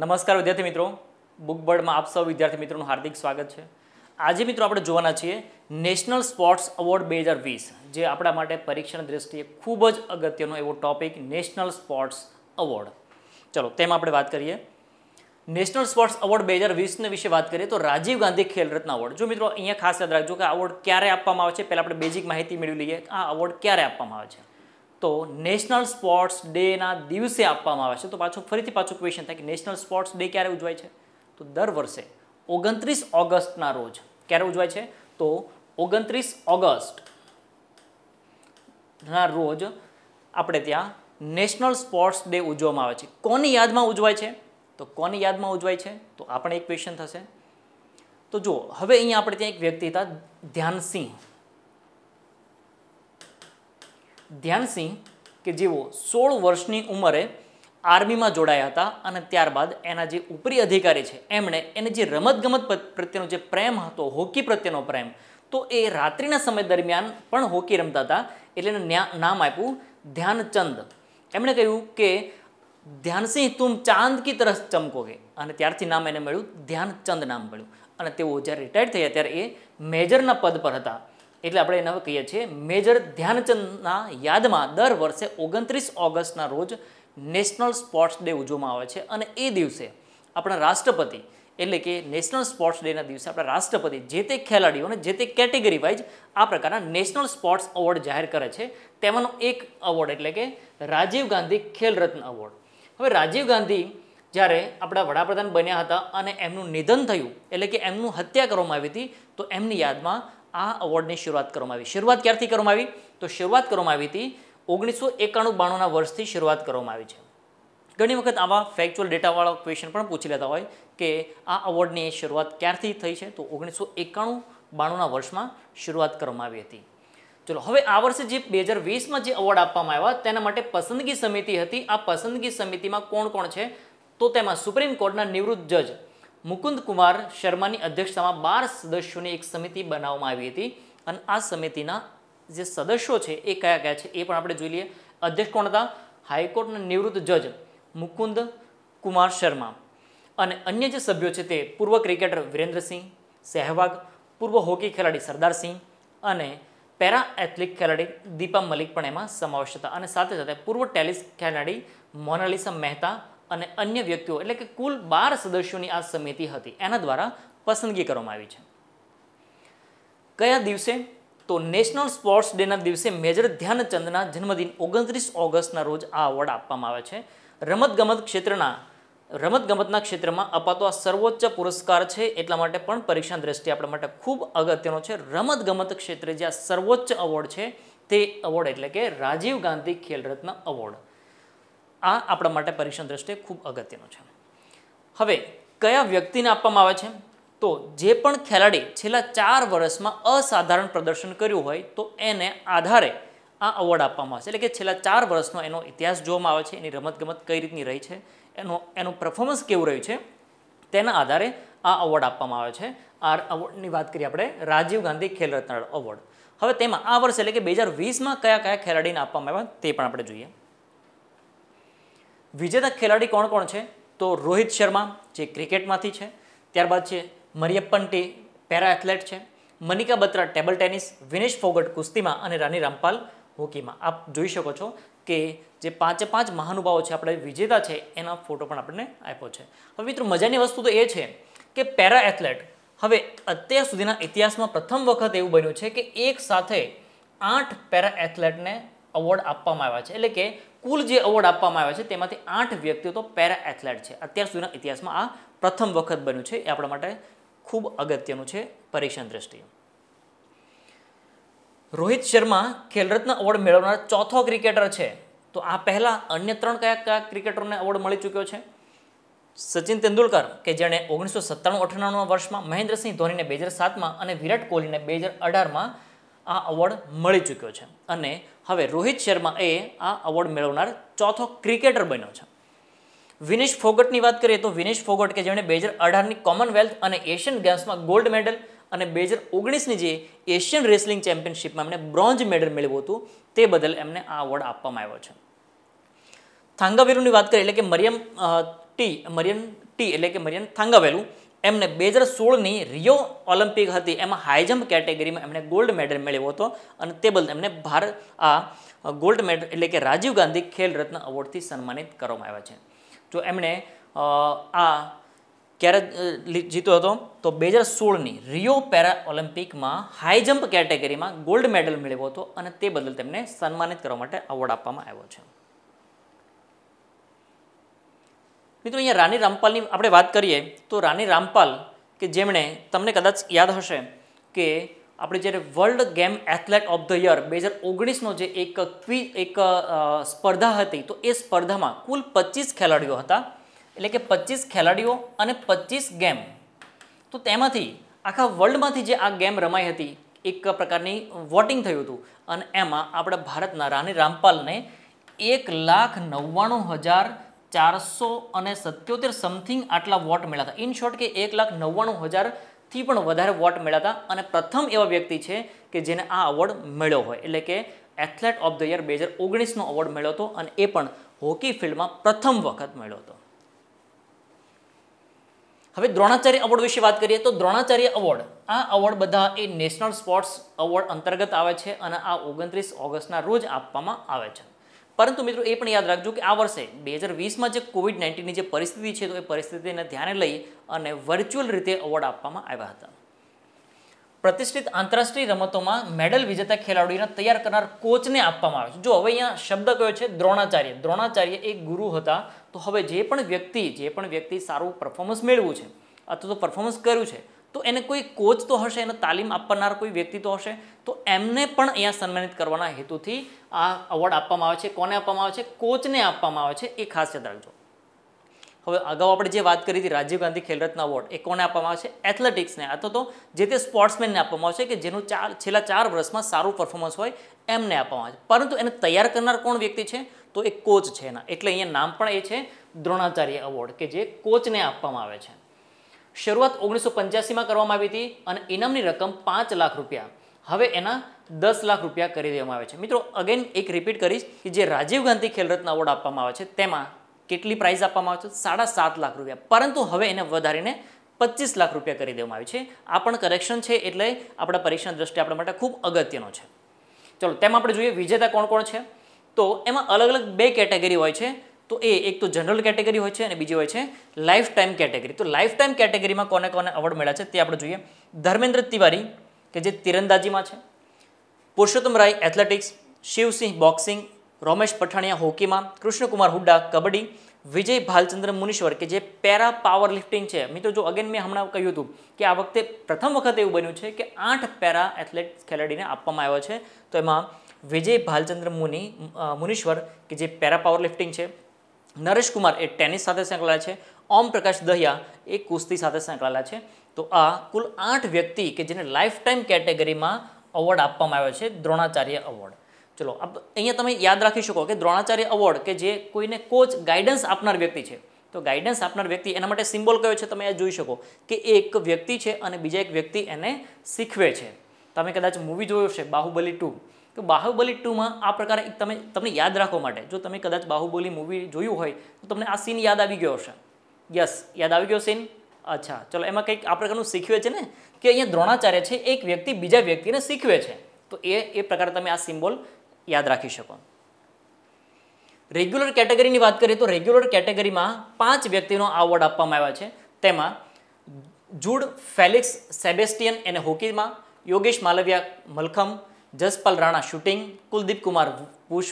નમસ્કાર વિદ્યાર્થી મિત્રો બુકબર્ડમાં આપ સૌ વિદ્યાર્થી મિત્રોનું હાર્દિક સ્વાગત છે આજે મિત્રો આપણે જોવાના છીએ નેશનલ સ્પોર્ટ્સ એવોર્ડ બે હજાર વીસ જે આપણા માટે પરીક્ષણ દ્રષ્ટિએ ખૂબ જ અગત્યનો એવો ટોપિક નેશનલ સ્પોર્ટ્સ એવોર્ડ ચલો તેમાં આપણે વાત કરીએ નેશનલ સ્પોર્ટ્સ એવોર્ડ બે હજાર વીસને વિશે વાત કરીએ તો રાજીવ ગાંધી ખેલ રત્ન એવોર્ડ જો મિત્રો અહીંયા ખાસ યાદ રાખજો કે આ એવોર્ડ ક્યારે આપવામાં આવે છે પહેલાં આપણે બેઝિક માહિતી મેળવી લઈએ આ એવોર્ડ ક્યારે આપવામાં આવે છે તો નેશનલ સ્પોર્ટ્સ ડેના દિવસે આપવામાં આવે છે તો પાછો ફરીથી પાછું ક્વેશ્ચન થાય કે નેશનલ સ્પોર્ટ્સ ડે ક્યારે ઉજવાય છે તો દર વર્ષે ઓગણત્રીસ ઓગસ્ટના રોજ ક્યારે ઉજવાય છે તો ઓગણત્રીસ ઓગસ્ટના રોજ આપણે ત્યાં નેશનલ સ્પોર્ટ્સ ડે ઉજવવામાં આવે છે કોની યાદમાં ઉજવાય છે તો કોની યાદમાં ઉજવાય છે તો આપણે એક ક્વેશ્ચન થશે તો જુઓ હવે અહીંયા આપણે ત્યાં એક વ્યક્તિ હતા ધ્યાનસિંહ ધ્યાનસિંહ કે જેઓ સોળ વર્ષની ઉંમરે આર્મીમાં જોડાયા હતા અને ત્યારબાદ એના જે ઉપરી અધિકારી છે એમણે એને જે રમતગમત પ્રત્યેનો જે પ્રેમ હતો હોકી પ્રત્યેનો પ્રેમ તો એ રાત્રિના સમય દરમિયાન પણ હોકી રમતા હતા એટલે એને નામ આપ્યું ધ્યાનચંદ એમણે કહ્યું કે ધ્યાનસિંહ તુમ ચાંદ કી તરફ ચમકોગે અને ત્યારથી નામ એને મળ્યું ધ્યાનચંદ નામ મળ્યું અને તેઓ જ્યારે રિટાયર થયા ત્યારે એ મેજરના પદ પર હતા એટલે આપણે એના કહીએ છીએ મેજર ધ્યાનચંદના યાદમાં દર વર્ષે ઓગણત્રીસ ઓગસ્ટના રોજ નેશનલ સ્પોર્ટ્સ ડે ઉજવવામાં આવે છે અને એ દિવસે આપણા રાષ્ટ્રપતિ એટલે કે નેશનલ સ્પોર્ટ્સ ડેના દિવસે આપણા રાષ્ટ્રપતિ જે તે ખેલાડીઓને જે તે કેટેગરી વાઇઝ આ પ્રકારના નેશનલ સ્પોર્ટ્સ એવોર્ડ જાહેર કરે છે તેમાંનો એક એવોર્ડ એટલે કે રાજીવ ગાંધી ખેલરત્ન એવોર્ડ હવે રાજીવ ગાંધી જ્યારે આપણા વડાપ્રધાન બન્યા હતા અને એમનું નિધન થયું એટલે કે એમનું હત્યા કરવામાં આવી હતી તો એમની યાદમાં આ અવોર્ડની શરૂઆત કરવામાં આવી શરૂઆત ક્યારથી કરવામાં આવી તો શરૂઆત કરવામાં આવી હતી ઓગણીસો એકાણું બાણુંના વર્ષથી શરૂઆત કરવામાં આવી છે ઘણી વખત આવા ફેક્ચ્યુઅલ ડેટાવાળા ક્વેશ્ચન પણ પૂછી લેતા હોય કે આ અવોર્ડની શરૂઆત ક્યારથી થઈ છે તો ઓગણીસો એકાણું બાણુંના વર્ષમાં શરૂઆત કરવામાં આવી હતી ચલો હવે આ વર્ષે જે બે હજાર વીસમાં જે અવોર્ડ આપવામાં આવ્યા તેના માટે પસંદગી સમિતિ હતી આ પસંદગી સમિતિમાં કોણ કોણ છે તો તેમાં સુપ્રીમ કોર્ટના નિવૃત્ત જજ મુકુંદ કુમાર શર્માની અધ્યક્ષતામાં બાર સદસ્યોની એક સમિતિ બનાવવામાં આવી હતી અને આ સમિતિના જે સદસ્યો છે એ કયા કયા છે એ પણ આપણે જોઈ લઈએ અધ્યક્ષ કોણ હતા હાઈકોર્ટના નિવૃત્ત જજ મુકુંદ કુમાર શર્મા અને અન્ય જે સભ્યો છે તે પૂર્વ ક્રિકેટર વિરેન્દ્રસિંહ સહેવાગ પૂર્વ હોકી ખેલાડી સરદાર સિંહ અને પેરા એથ્લિક ખેલાડી દીપા મલિક પણ એમાં સમાવેશ હતા અને સાથે સાથે પૂર્વ ટેલિસ ખેલાડી મોનાલિસા મહેતા અને અન્ય વ્યક્તિઓ એટલે કે કુલ બાર સદસ્યોની આ સમિતિ હતી એના દ્વારા પસંદગી કરવામાં આવી છે કયા દિવસે તો નેશનલ સ્પોર્ટ્સ ડેના દિવસે મેજર ધ્યાનચંદના જન્મદિન ઓગણત્રીસ ઓગસ્ટના રોજ આ અવોર્ડ આપવામાં આવે છે રમતગમત ક્ષેત્રના રમતગમતના ક્ષેત્રમાં અપાતો આ સર્વોચ્ચ પુરસ્કાર છે એટલા માટે પણ પરીક્ષા દ્રષ્ટિએ આપણા માટે ખૂબ અગત્યનો છે રમતગમત ક્ષેત્રે જે આ સર્વોચ્ચ અવોર્ડ છે તે અવોર્ડ એટલે કે રાજીવ ગાંધી ખેલરત્ન અવોર્ડ આ આપણા માટે પરીક્ષણ દ્રષ્ટિએ ખૂબ અગત્યનું છે હવે કયા વ્યક્તિને આપવામાં આવે છે તો જે પણ ખેલાડી છેલ્લા ચાર વર્ષમાં અસાધારણ પ્રદર્શન કર્યું હોય તો એને આધારે આ અવોર્ડ આપવામાં આવશે એટલે કે છેલ્લા ચાર વર્ષનો એનો ઇતિહાસ જોવામાં આવે છે એની રમતગમત કઈ રીતની રહી છે એનો એનું પરફોર્મન્સ કેવું રહ્યું છે તેના આધારે આ અવોર્ડ આપવામાં આવે છે આ અવોર્ડની વાત કરીએ આપણે રાજીવ ગાંધી ખેલ રત્ન અવોર્ડ હવે તેમાં આ વર્ષ એટલે કે બે હજાર વીસમાં કયા કયા ખેલાડીને આપવામાં આવ્યા તે પણ આપણે જોઈએ વિજેતા ખેલાડી કોણ કોણ છે તો રોહિત શર્મા જે ક્રિકેટમાંથી છે ત્યારબાદ છે મરિયપ્પન ટી પેરા એથ્લેટ છે મનિકા બત્રા ટેબલ ટેનિસ વિનેશ ફોગટ કુસ્તીમાં અને રાની રામપાલ હોકીમાં આપ જોઈ શકો છો કે જે પાંચે પાંચ મહાનુભાવો છે આપણે વિજેતા છે એના ફોટો પણ આપણને આપ્યો છે હવે મિત્રો મજાની વસ્તુ તો એ છે કે પેરા એથ્લેટ હવે અત્યાર સુધીના ઇતિહાસમાં પ્રથમ વખત એવું બન્યું છે કે એક સાથે આઠ પેરા એથ્લેટને અવોર્ડ આપવામાં આવ્યા છે એટલે કે કુલ જે એવોર્ડ આપવામાં આવ્યા છે તેમાંથી આઠ વ્યક્તિઓ તો પેરા એથ્લેટ છે અત્યાર સુધીના ઇતિહાસમાં આ પ્રથમ વખત બન્યું છે એ આપણા માટે ખૂબ અગત્યનું છે પરીક્ષણ દ્રષ્ટિએ રોહિત શર્મા ખેલરત્ન એવોર્ડ મેળવનાર ચોથો ક્રિકેટર છે તો આ પહેલાં અન્ય ત્રણ કયા કયા ક્રિકેટરોને એવોર્ડ મળી ચૂક્યો છે સચિન તેંડુલકર કે જેણે ઓગણીસો સત્તાણું અઠ્ઠાણું વર્ષમાં મહેન્દ્રસિંહ ધોનીને બે હજાર સાતમાં અને વિરાટ કોહલીને બે હજાર અઢારમાં આ અવોર્ડ મળી ચૂક્યો છે અને હવે રોહિત શર્મા એ આ અવોર્ડ મેળવનાર ચોથો ક્રિકેટર બન્યો છે વિનેશ ફોગટની વાત કરીએ તો વિનેશ ફોગટ કે જેમણે બે હજાર અઢારની કોમનવેલ્થ અને એશિયન ગેમ્સમાં ગોલ્ડ મેડલ અને બે હજાર ઓગણીસની જે એશિયન રેસલિંગ ચેમ્પિયનશિપમાં એમને બ્રોન્ઝ મેડલ મેળવ્યું હતું તે બદલ એમને આ એવોર્ડ આપવામાં આવ્યો છે થાંગાવેલુની વાત કરીએ એટલે કે મરિયમ ટી મરિયમ ટી એટલે કે મરિયમ થાંગાવેલું એમને બે હજાર સોળની રિયો ઓલિમ્પિક હતી એમાં હાઈ જમ્પ કેટેગરીમાં એમણે ગોલ્ડ મેડલ મેળવ્યો હતો અને તે બદલ એમને ભારત આ ગોલ્ડ મેડલ એટલે કે રાજીવ ગાંધી ખેલ રત્ન એવોર્ડથી સન્માનિત કરવામાં આવ્યા છે જો એમણે આ ક્યારે જીત્યો હતો તો બે હજાર સોળની રિયો પેરા ઓલિમ્પિકમાં હાઈ જમ્પ કેટેગરીમાં ગોલ્ડ મેડલ મેળવ્યો હતો અને તે બદલ તેમને સન્માનિત કરવા માટે એવોર્ડ આપવામાં આવ્યો છે મિત્રો અહીંયા રાની રામપાલની આપણે વાત કરીએ તો રાની રામપાલ કે જેમણે તમને કદાચ યાદ હશે કે આપણે જ્યારે world game athlete of the year બે હજાર ઓગણીસનો જે એક ક્વી એક સ્પર્ધા હતી તો એ સ્પર્ધામાં કુલ પચીસ ખેલાડીઓ હતા એટલે કે પચીસ ખેલાડીઓ અને પચીસ ગેમ તો તેમાંથી આખા વર્લ્ડમાંથી જે આ ગેમ રમાઈ હતી એક પ્રકારની વોટિંગ થયું હતું અને એમાં આપણા ભારતના રાની રામપાલને એક લાખ નવ્વાણું હજાર ચારસો અને સત્યોતેર સમથિંગ આટલા વોટ હતા ઇન શોર્ટ કે એક લાખ નવ્વાણું હજારથી પણ વધારે વોટ હતા અને પ્રથમ એવા વ્યક્તિ છે કે જેને આ અવોર્ડ મળ્યો હોય એટલે કે એથ્લેટ ઓફ ધ યર બે હજાર ઓગણીસનો એવોર્ડ મળ્યો હતો અને એ પણ હોકી ફિલ્ડમાં પ્રથમ વખત મળ્યો હતો હવે દ્રોણાચાર્ય અવોર્ડ વિશે વાત કરીએ તો દ્રોણાચાર્ય એવોર્ડ આ અવોર્ડ બધા એ નેશનલ સ્પોર્ટ્સ અવોર્ડ અંતર્ગત આવે છે અને આ ઓગણત્રીસ ઓગસ્ટના રોજ આપવામાં આવે છે પરંતુ મિત્રો એ પણ યાદ રાખજો કે આ વર્ષે બે હજાર વીસમાં જે કોવિડ નાઇન્ટીનની જે પરિસ્થિતિ છે તો એ પરિસ્થિતિને ધ્યાને લઈ અને વર્ચ્યુઅલ રીતે એવોર્ડ આપવામાં આવ્યા હતા પ્રતિષ્ઠિત આંતરરાષ્ટ્રીય રમતોમાં મેડલ વિજેતા ખેલાડીઓને તૈયાર કરનાર કોચને આપવામાં આવે છે જો હવે અહીંયા શબ્દ કયો છે દ્રોણાચાર્ય દ્રોણાચાર્ય એક ગુરુ હતા તો હવે જે પણ વ્યક્તિ જે પણ વ્યક્તિ સારું પરફોર્મન્સ મેળવ્યું છે અથવા તો પરફોર્મન્સ કર્યું છે તો એને કોઈ કોચ તો હશે એને તાલીમ આપનાર કોઈ વ્યક્તિ તો હશે તો એમને પણ અહીંયા સન્માનિત કરવાના હેતુથી આ અવોર્ડ આપવામાં આવે છે કોને આપવામાં આવે છે કોચને આપવામાં આવે છે એ ખાસ યાદ રાખજો હવે અગાઉ આપણે જે વાત કરી હતી રાજીવ ગાંધી ખેલરત્ન અવોર્ડ એ કોને આપવામાં આવે છે એથ્લેટિક્સને અથવા તો જે તે સ્પોર્ટ્સમેનને આપવામાં આવે છે કે જેનું ચાર છેલ્લા ચાર વર્ષમાં સારું પરફોર્મન્સ હોય એમને આપવામાં આવે છે પરંતુ એને તૈયાર કરનાર કોણ વ્યક્તિ છે તો એ કોચ છે એના એટલે અહીંયા નામ પણ એ છે દ્રોણાચાર્ય એવોર્ડ કે જે કોચને આપવામાં આવે છે શરૂઆત ઓગણીસો પંચ્યાસીમાં કરવામાં આવી હતી અને ઇનામની રકમ પાંચ લાખ રૂપિયા હવે એના દસ લાખ રૂપિયા કરી દેવામાં આવે છે મિત્રો અગેન એક રિપીટ કરીશ કે જે રાજીવ ગાંધી ખેલરત્ન એવોર્ડ આપવામાં આવે છે તેમાં કેટલી પ્રાઇઝ આપવામાં આવે છે સાડા સાત લાખ રૂપિયા પરંતુ હવે એને વધારીને પચીસ લાખ રૂપિયા કરી દેવામાં આવ્યું છે આ પણ કરેક્શન છે એટલે આપણા પરીક્ષાના દ્રષ્ટિએ આપણા માટે ખૂબ અગત્યનો છે ચલો તેમાં આપણે જોઈએ વિજેતા કોણ કોણ છે તો એમાં અલગ અલગ બે કેટેગરી હોય છે તો એ એક તો જનરલ કેટેગરી હોય છે અને બીજી હોય છે લાઈફ ટાઈમ કેટેગરી તો લાઈફ ટાઈમ કેટેગરીમાં કોને કોને એવોર્ડ મળ્યા છે તે આપણે જોઈએ ધર્મેન્દ્ર તિવારી કે જે તીરંદાજીમાં છે પુરુષોત્તમ રાય એથ્લેટિક્સ શિવસિંહ બોક્સિંગ રોમેશ પઠાણિયા હોકીમાં કૃષ્ણકુમાર હુડ્ડા કબડ્ડી વિજય ભાલચંદ્ર મુનીશ્વર કે જે પેરા પાવર લિફ્ટિંગ છે મિત્રો જો અગેન મેં હમણાં કહ્યું હતું કે આ વખતે પ્રથમ વખત એવું બન્યું છે કે આઠ પેરા એથ્લેટ ખેલાડીને આપવામાં આવ્યો છે તો એમાં વિજય ભાલચંદ્ર મુનિ મુનીશ્વર કે જે પેરા પાવર લિફ્ટિંગ છે નરેશ કુમાર એ ટેનિસ સાથે સંકળાયેલા છે ઓમ પ્રકાશ દહિયા એ કુસ્તી સાથે સંકળાયેલા છે તો આ કુલ આઠ વ્યક્તિ કે જેને લાઈફ ટાઈમ કેટેગરીમાં અવોર્ડ આપવામાં આવ્યો છે દ્રોણાચાર્ય અવોર્ડ ચલો આપ અહીંયા તમે યાદ રાખી શકો કે દ્રોણાચાર્ય અવોર્ડ કે જે કોઈને કોચ ગાઈડન્સ આપનાર વ્યક્તિ છે તો ગાઈડન્સ આપનાર વ્યક્તિ એના માટે સિમ્બોલ કયો છે તમે આ જોઈ શકો કે એક વ્યક્તિ છે અને બીજા એક વ્યક્તિ એને શીખવે છે તમે કદાચ મૂવી જોયો છે બાહુબલી ટુ કે બાહુબલી ટુમાં આ પ્રકારે તમે તમને યાદ રાખવા માટે જો તમે કદાચ બાહુબલી મૂવી જોયું હોય તો તમને આ સીન યાદ આવી ગયો હશે યસ યાદ આવી ગયો સીન અચ્છા ચલો એમાં કંઈક આ પ્રકારનું શીખવે છે ને કે અહીંયા દ્રોણાચાર્ય છે એક વ્યક્તિ બીજા વ્યક્તિને શીખવે છે તો એ એ પ્રકારે તમે આ સિમ્બોલ યાદ રાખી શકો રેગ્યુલર કેટેગરીની વાત કરીએ તો રેગ્યુલર કેટેગરીમાં પાંચ વ્યક્તિનો આ આપવામાં આવ્યા છે તેમાં જુડ ફેલિક્સ સેબેસ્ટિયન એને હોકીમાં યોગેશ માલવિયા મલખમ જસપાલ રાણા શૂટિંગ કુલદીપ કુમાર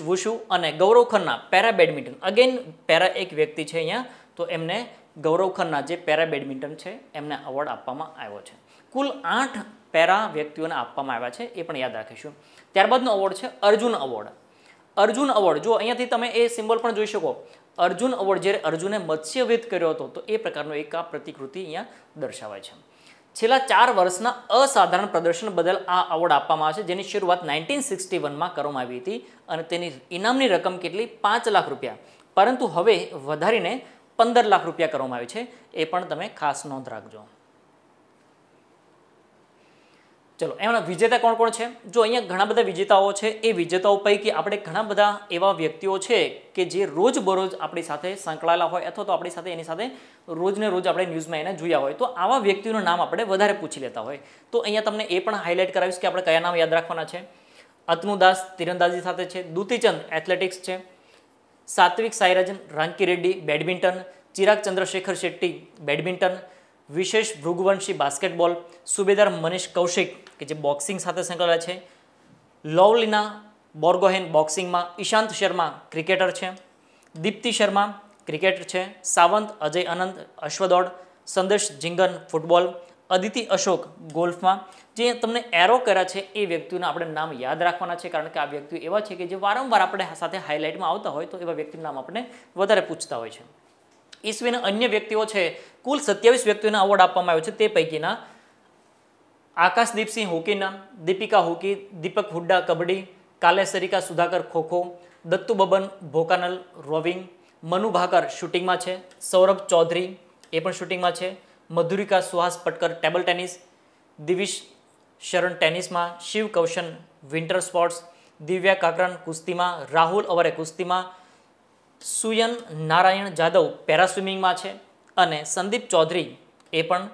વુશુ અને Gaurav Khanna para badminton again para એક વ્યક્તિ છે અહીંયા તો એમને ગૌરવ ખન્ના જે પેરા બેડમિન્ટન છે એમને એવોર્ડ આપવામાં આવ્યો છે કુલ આઠ પેરા વ્યક્તિઓને આપવામાં આવ્યા છે એ પણ યાદ રાખીશું ત્યારબાદનો એવોર્ડ છે અર્જુન એવોર્ડ અર્જુન એવોર્ડ જો અહીંયાથી તમે એ સિમ્બોલ પણ જોઈ શકો અર્જુન એવોર્ડ જ્યારે અર્જુને મત્સ્યવેદ કર્યો હતો તો એ પ્રકારનો એક આ પ્રતિકૃતિ અહીંયા દર્શાવાય છે છેલ્લા ચાર વર્ષના અસાધારણ પ્રદર્શન બદલ આ અવોર્ડ આપવામાં આવશે જેની શરૂઆત નાઇન્ટીન સિક્સટી વનમાં કરવામાં આવી હતી અને તેની ઇનામની રકમ કેટલી પાંચ લાખ રૂપિયા પરંતુ હવે વધારીને પંદર લાખ રૂપિયા કરવામાં આવી છે એ પણ તમે ખાસ નોંધ રાખજો ચલો એમના વિજેતા કોણ કોણ છે જો અહીંયા ઘણા બધા વિજેતાઓ છે એ વિજેતાઓ પૈકી આપણે ઘણા બધા એવા વ્યક્તિઓ છે કે જે રોજબરોજ આપણી સાથે સંકળાયેલા હોય અથવા તો આપણી સાથે એની સાથે રોજને રોજ આપણે ન્યૂઝમાં એને જોયા હોય તો આવા વ્યક્તિઓનું નામ આપણે વધારે પૂછી લેતા હોય તો અહીંયા તમને એ પણ હાઇલાઇટ કરાવીશ કે આપણે કયા નામ યાદ રાખવાના છે અતનુદાસ તીરંદાજી સાથે છે દુતીચંદ એથ્લેટિક્સ છે Satwik Sairaj Rankireddy badminton Chirag Chandrashekhar Shetty badminton Vishesh Bhriguvanshi basketball Subedar Manish Kaushik કે જે બોક્સિંગ સાથે સંકળાયેલા છે લોવલીના બોર્ગોહેન બોક્સિંગમાં ઈશાંત શર્મા ક્રિકેટર છે દીપ્તિ શર્મા ક્રિકેટર છે સાવંત અજય અનંત અશ્વદોડ સંદેશ જિંગન ફૂટબોલ અદિતિ અશોક ગોલ્ફમાં જે તમને એરો કર્યા છે એ વ્યક્તિઓના આપણે નામ યાદ રાખવાના છે કારણ કે આ વ્યક્તિઓ એવા છે કે જે વારંવાર આપણે સાથે હાઇલાઇટમાં આવતા હોય તો એવા વ્યક્તિનું નામ આપણે વધારે પૂછતા હોય છે ઈસવીના અન્ય વ્યક્તિઓ છે કુલ સત્યાવીસ વ્યક્તિઓને એવોર્ડ આપવામાં આવ્યો છે તે પૈકીના આકાશદીપસિંહ હોકીના દીપિકા હોકી દીપક હુડ્ડા કબડ્ડી કાલે સરિકા સુધાકર ખોખો દત્તુ બબન ભોકાનલ રોવિંગ મનુ ભાકર શૂટિંગમાં છે સૌરભ ચૌધરી એ પણ શૂટિંગમાં છે મધુરિકા સુહાસ પટકર ટેબલ ટેનિસ દિવિશ શરણ ટેનિસમાં શિવ કૌશન વિન્ટર સ્પોર્ટ્સ દિવ્યા કાકરન કુસ્તીમાં રાહુલ અવરે કુસ્તીમાં સુયન નારાયણ જાદવ પેરા સ્વિમિંગમાં છે અને સંદીપ ચૌધરી એ પણ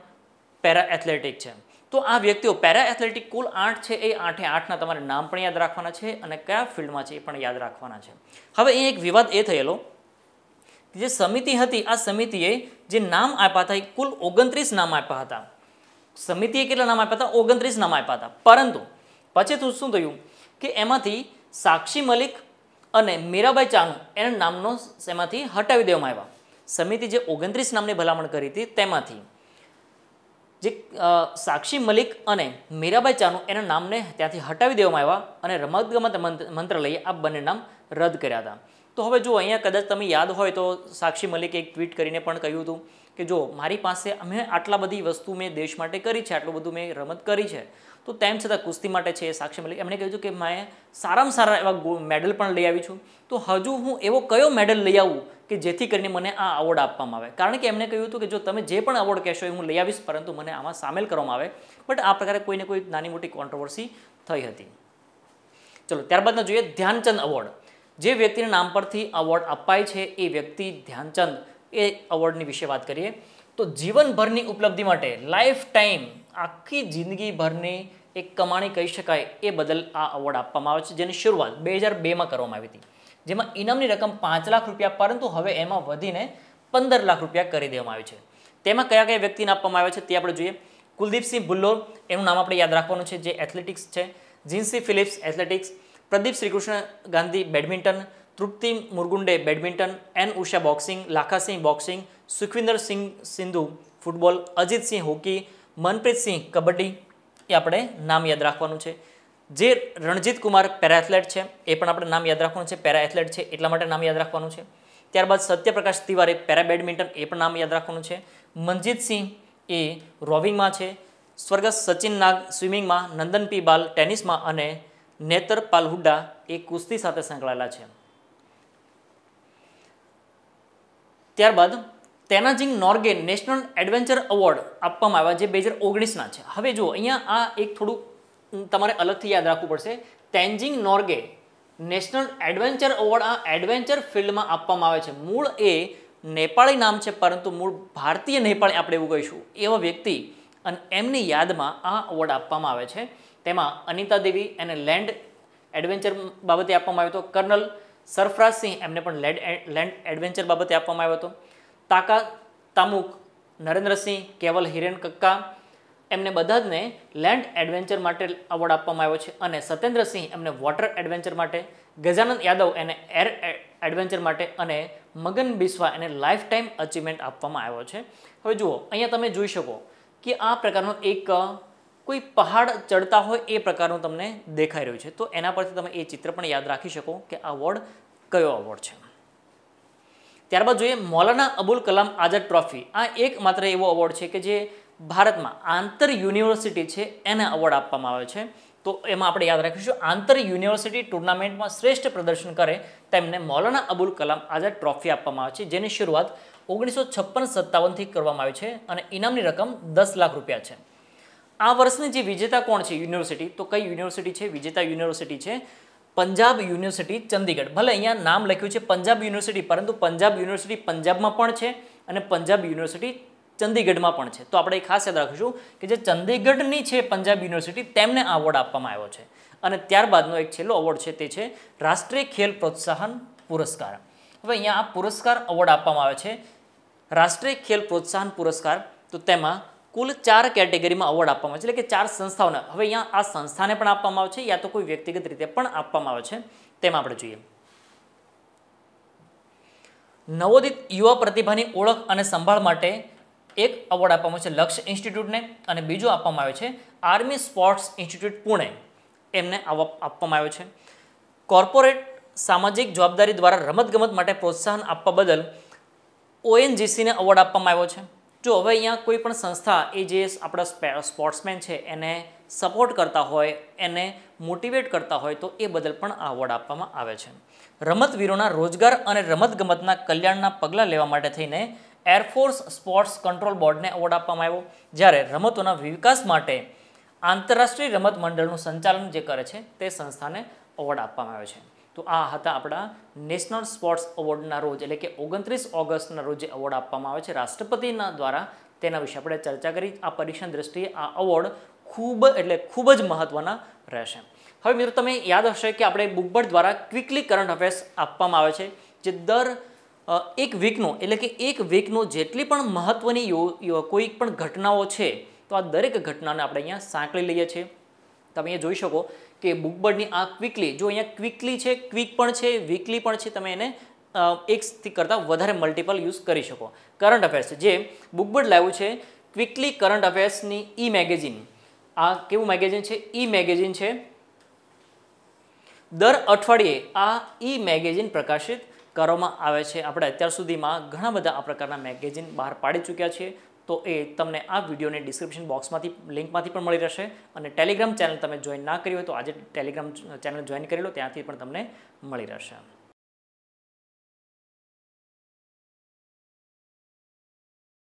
પેરા એથ્લેટિક છે તો આ વ્યક્તિઓ પેરા એથ્લેટિક કુલ આઠ છે એ આઠે આઠના તમારે નામ પણ યાદ રાખવાના છે અને કયા ફિલ્ડમાં છે એ પણ યાદ રાખવાના છે હવે એ એક વિવાદ એ થયેલો જે સમિતિ હતી આ સમિતિએ જે નામ આપ્યા હતા એ કુલ ઓગણત્રીસ નામ આપ્યા હતા સમિતિએ કેટલા નામ આપ્યા હતા ઓગણત્રીસ નામ આપ્યા હતા પરંતુ પછી શું થયું કે એમાંથી સાક્ષી મલિક અને મીરાબાઈ ચાનુ એના નામનો એમાંથી હટાવી દેવામાં આવ્યા સમિતિ જે ઓગણત્રીસ નામની ભલામણ કરી હતી તેમાંથી જે સાક્ષી મલિક અને મીરાબાઈ ચાનુ એના નામને ત્યાંથી હટાવી દેવામાં આવ્યા અને રમતગમત મંત્રાલયે આ બંને નામ રદ કર્યા હતા તો હવે જો અહીંયા કદાચ તમે યાદ હોય તો સાક્ષી મલિકે એક ટ્વીટ કરીને પણ કહ્યું હતું કે જો મારી પાસે અમે આટલા બધી વસ્તુ મેં દેશ માટે કરી છે આટલું બધું મેં રમત કરી છે તો તેમ છતાં કુસ્તી માટે છે એ સાક્ષી મલિક એમણે કહ્યું કે મેં સારામાં સારા એવા મેડલ પણ લઈ આવી છું તો હજુ હું એવો કયો મેડલ લઈ આવું કે જેથી કરીને મને આ અવોર્ડ આપવામાં આવે કારણ કે એમણે કહ્યું હતું કે જો તમે જે પણ અવોર્ડ કહેશો એ હું લઈ આવીશ પરંતુ મને આમાં સામેલ કરવામાં આવે બટ આ પ્રકારે કોઈને કોઈ નાની મોટી કોન્ટ્રોવર્સી થઈ હતી ચલો ત્યારબાદના જોઈએ ધ્યાનચંદ અવોર્ડ જે વ્યક્તિના નામ પરથી અવોર્ડ અપાય છે એ વ્યક્તિ ધ્યાનચંદ એ અવોર્ડની વિશે વાત કરીએ તો જીવનભરની ઉપલબ્ધિ માટે લાઈફ ટાઈમ આખી જિંદગીભરની એક કમાણી કહી શકાય એ બદલ આ અવોર્ડ આપવામાં આવે છે જેની શરૂઆત બે હજાર બેમાં કરવામાં આવી હતી જેમાં ઇનામની રકમ પાંચ લાખ રૂપિયા પરંતુ હવે એમાં વધીને પંદર લાખ રૂપિયા કરી દેવામાં આવી છે તેમાં કયા કયા વ્યક્તિને આપવામાં આવ્યા છે તે આપણે જોઈએ કુલદીપસિંહ ભુલ્લોર એનું નામ આપણે યાદ રાખવાનું છે જે એથ્લેટિક્સ છે Jincy Phillips athletics Pradeep Shrikrishna Gandhi badminton Trupti Murgunde badminton N Usha boxing Lakha Singh boxing Sukhwinder Singh Sindhu football Ajit Singh hockey Manpreet Singh kabaddi એ આપણે નામ યાદ રાખવાનું છે જે રણજીત કુમાર પેરા છે એ પણ આપણે નામ યાદ રાખવાનું છે પેરા એથ્લેટ છે એટલા માટે નામ યાદ રાખવાનું છે ત્યારબાદ સત્યપ્રકાશ તિવારી પેરા બેડમિન્ટન એ પણ નામ યાદ રાખવાનું છે મનજીતસિંહ એ રોવિંગમાં છે સ્વર્ગસ્થ સચિન નાગ સ્વિમિંગમાં નંદન પી બાલ ટેનિસમાં અને નેતર પાલહુડ્ડા એ કુસ્તી સાથે સંકળાયેલા છે ત્યારબાદ Tenzing Norgay national adventure award આપવામાં આવ્યા જે બે હજાર ઓગણીસના છે હવે જો અહીંયા આ એક થોડુંક તમારે અલગથી યાદ રાખવું પડશે Tenzing Norgay national adventure award આ એડવેન્ચર ફિલ્ડમાં આપવામાં આવે છે મૂળ એ નેપાળી નામ છે પરંતુ મૂળ ભારતીય નેપાળી આપણે એવું કહીશું એવા વ્યક્તિ અને એમની યાદમાં આ એવોર્ડ આપવામાં આવે છે તેમાં અનિતા દેવી એને લેન્ડ એડવેન્ચર બાબતે આપવામાં આવ્યો હતો કર્નલ સરફરાજ સિંહ એમને પણ લેન્ડ લેન્ડ એડવેન્ચર બાબતે આપવામાં આવ્યો હતો તાકા તામુક નરેન્દ્રસિંહ કેવલ હિરેન કક્કા એમને બધા બધાને લેન્ડ એડવેન્ચર માટે એવોર્ડ આપવામાં આવ્યો છે અને સત્યેન્દ્રસિંહ એમને વોટર એડવેન્ચર માટે ગજાનંદ યાદવ એને એર એડવેન્ચર માટે અને મગન બિસ્વા એને લાઈફ ટાઈમ અચીવમેન્ટ આપવામાં આવ્યો છે હવે જુઓ અહીંયા તમે જોઈ શકો કે આ પ્રકારનો એક કોઈ પહાડ ચડતા હોય એ પ્રકારનું તમને દેખાઈ રહ્યું છે તો એના પરથી તમે એ ચિત્ર પણ યાદ રાખી શકો કે આ વોર્ડ કયો અવોર્ડ છે ત્યારબાદ જોઈએ મૌલાના અબુલ કલામ આઝાદ ટ્રોફી આ એકમાત્ર એવો અવોર્ડ છે કે જે ભારતમાં આંતર યુનિવર્સિટી છે એને અવોર્ડ આપવામાં આવે છે તો એમાં આપણે યાદ રાખીશું આંતર યુનિવર્સિટી ટુર્નામેન્ટમાં શ્રેષ્ઠ પ્રદર્શન કરે તેમને મૌલાના અબુલ કલામ આઝાદ ટ્રોફી આપવામાં આવે છે જેની શરૂઆત ઓગણીસો છપ્પન સત્તાવનથી કરવામાં આવી છે અને ઇનામની રકમ દસ લાખ રૂપિયા છે આ વર્ષની જે વિજેતા કોણ છે યુનિવર્સિટી તો કઈ યુનિવર્સિટી છે વિજેતા યુનિવર્સિટી છે પંજાબ યુનિવર્સિટી ચંદીગઢ ભલે અહીંયા નામ લખ્યું છે પંજાબ યુનિવર્સિટી પરંતુ પંજાબ યુનિવર્સિટી પંજાબમાં પણ છે અને પંજાબ યુનિવર્સિટી ચંદીગઢમાં પણ છે તો આપણે ખાસ યાદ રાખીશું કે જે ચંદીગઢની છે પંજાબ યુનિવર્સિટી તેમને આ આપવામાં આવ્યો છે અને ત્યારબાદનો એક છેલ્લો અવોર્ડ છે તે છે રાષ્ટ્રીય ખેલ પ્રોત્સાહન પુરસ્કાર હવે અહીંયા આ પુરસ્કાર અવોર્ડ આપવામાં આવે છે રાષ્ટ્રીય ખેલ પ્રોત્સાહન પુરસ્કાર તો તેમાં કુલ ચાર કેટેગરીમાં અવોર્ડ આપવામાં આવે છે એટલે કે ચાર સંસ્થાઓને હવે અહીંયા આ સંસ્થાને પણ આપવામાં આવે છે યા તો કોઈ વ્યક્તિગત રીતે પણ આપવામાં આવે છે તેમ આપણે જોઈએ નવોદિત યુવા પ્રતિભાની ઓળખ અને સંભાળ માટે એક અવોર્ડ આપવામાં આવે છે લક્ષ ઇન્સ્ટિટ્યૂટને અને બીજો આપવામાં આવે છે આર્મી સ્પોર્ટ્સ ઇન્સ્ટિટ્યૂટ પુણે એમને આપવામાં આવ્યો છે કોર્પોરેટ સામાજિક જવાબદારી દ્વારા રમતગમત માટે પ્રોત્સાહન આપવા બદલ ઓએનજીસીને અવોર્ડ આપવામાં આવ્યો છે જો હવે અહીંયા કોઈ પણ સંસ્થા એ જે આપણા સ્પોર્ટ્સમેન છે એને સપોર્ટ કરતા હોય એને મોટિવેટ કરતા હોય તો એ બદલ પણ આ અવોર્ડ આપવામાં આવે છે રમતવીરોના રોજગાર અને રમતગમતના કલ્યાણના પગલાં લેવા માટે થઈને એરફોર્સ સ્પોર્ટ્સ કંટ્રોલ બોર્ડને એવોર્ડ આપવામાં આવ્યો જ્યારે રમતોના વિકાસ માટે આંતરરાષ્ટ્રીય રમત મંડળનું સંચાલન જે કરે છે તે સંસ્થાને એવોર્ડ આપવામાં આવ્યો છે તો આ હતા આપણા નેશનલ સ્પોર્ટ્સ એવોર્ડના રોજ એટલે કે ઓગણત્રીસ ઓગસ્ટના રોજ એવોર્ડ આપવામાં આવે છે રાષ્ટ્રપતિના દ્વારા તેના વિશે આપણે ચર્ચા કરી આ પરીક્ષા દ્રષ્ટિએ આ એવોર્ડ ખૂબ એટલે ખૂબ જ મહત્ત્વના રહેશે હવે મિત્રો તમે યાદ હશે કે આપણે બુકબર્ડ દ્વારા ક્વિકલી કરંટ અફેર્સ આપવામાં આવે છે જે દર એક વીકનો એટલે કે એક વીકનો જેટલી પણ મહત્ત્વની કોઈ પણ ઘટનાઓ છે તો આ દરેક ઘટનાને આપણે અહીંયા સાંકળી લઈએ છીએ તમે એ જોઈ શકો કે બુકબર્ડની આ ક્વિકલી જો અહીંયા ક્વિકલી છે ક્વિક પણ છે વીકલી પણ છે તમે એને એકથી કરતાં વધારે મલ્ટિપલ યુઝ કરી શકો કરંટ અફેર્સ જે બુકબર્ડ લાવ્યું છે ક્વિકલી કરંટ અફેર્સની ઈ મેગેઝિન આ કેવું મેગેઝિન છે ઈ મેગેઝિન છે દર અઠવાડિયે આ ઈ મેગેઝિન પ્રકાશિત કરવામાં આવે છે આપણે અત્યાર સુધીમાં ઘણા બધા આ પ્રકારના મેગેઝિન બહાર પાડી ચૂક્યા છે તો એ તમને આ વિડીયોની ડિસ્ક્રિપ્શન બોક્સમાંથી લિંકમાંથી પણ મળી રહેશે અને ટેલિગ્રામ ચેનલ તમે જોઈન ના કરી હોય તો આજે ટેલિગ્રામ ચેનલ જોઈન કરી લો ત્યાંથી પણ તમને મળી રહેશે